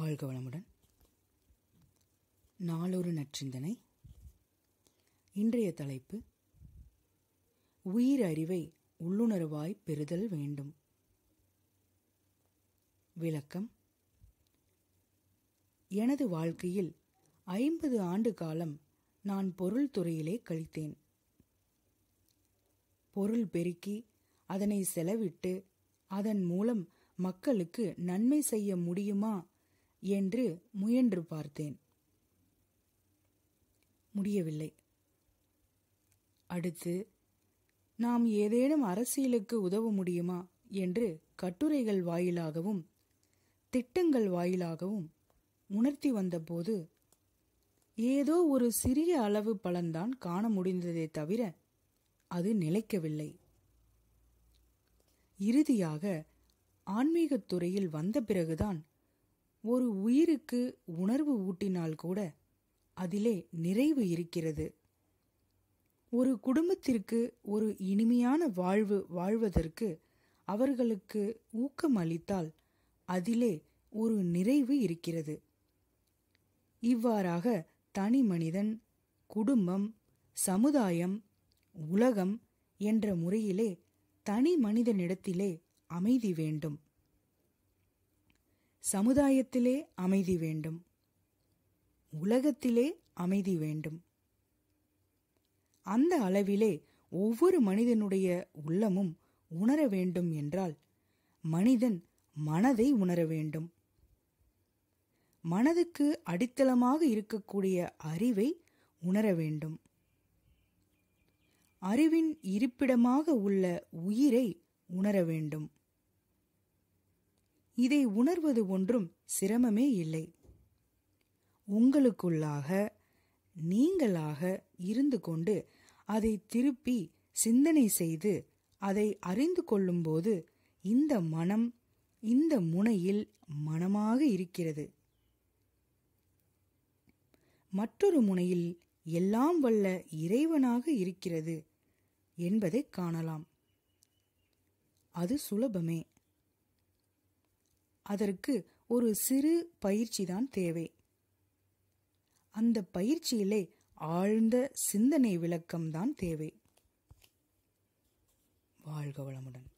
வாழ்க வளமுடன் நாளொரு நற்சிந்தனை இன்றைய தலைப்பு உயிர் அறிவை உள்ளுணர்வாய் பெறுதல் வேண்டும் விளக்கம் எனது வாழ்க்கையில் ஐம்பது ஆண்டு காலம் நான் பொருள் துறையிலே கழித்தேன் பொருள் பெருக்கி அதனை செலவிட்டு அதன் மூலம் மக்களுக்கு நன்மை செய்ய முடியுமா என்று முயன்று பார்த்தேன் முடியவில்லை அடுத்து நாம் ஏதேனும் அரசியலுக்கு உதவ முடியுமா என்று கட்டுரைகள் வாயிலாகவும் திட்டங்கள் வாயிலாகவும் உணர்த்தி வந்தபோது ஏதோ ஒரு சிறிய அளவு பலன்தான் காண முடிந்ததே தவிர அது நிலைக்கவில்லை இறுதியாக ஆன்மீகத் துறையில் வந்த பிறகுதான் ஒரு உயிருக்கு உணர்வு ஊட்டினால் கூட அதிலே நிறைவு இருக்கிறது ஒரு குடும்பத்திற்கு ஒரு இனிமையான வாழ்வு வாழ்வதற்கு அவர்களுக்கு ஊக்கம் அளித்தால் அதிலே ஒரு நிறைவு இருக்கிறது இவ்வாறாக தனி மனிதன் குடும்பம் சமுதாயம் உலகம் என்ற முறையிலே தனி மனிதனிடத்திலே அமைதி வேண்டும் சமுதாயத்திலே அமைதி வேண்டும் உலகத்திலே அமைதி வேண்டும் அந்த அளவிலே ஒவ்வொரு மனிதனுடைய உள்ளமும் உணர வேண்டும் என்றால் மனிதன் மனதை உணர வேண்டும் மனதுக்கு அடித்தளமாக இருக்கக்கூடிய அறிவை உணர வேண்டும் அறிவின் இருப்பிடமாக உள்ள உயிரை உணர வேண்டும் இதை உணர்வது ஒன்றும் சிரமமே இல்லை உங்களுக்குள்ளாக நீங்களாக இருந்து கொண்டு அதை திருப்பி சிந்தனை செய்து அதை அறிந்து கொள்ளும்போது இந்த மனம் இந்த முனையில் மனமாக இருக்கிறது மற்றொரு முனையில் எல்லாம் வல்ல இறைவனாக இருக்கிறது என்பதை காணலாம் அது சுலபமே அதற்கு ஒரு சிறு பயிற்சி தான் தேவை அந்த பயிற்சியிலே ஆழ்ந்த சிந்தனை விளக்கம்தான் தேவை வாழ்க வளமுடன்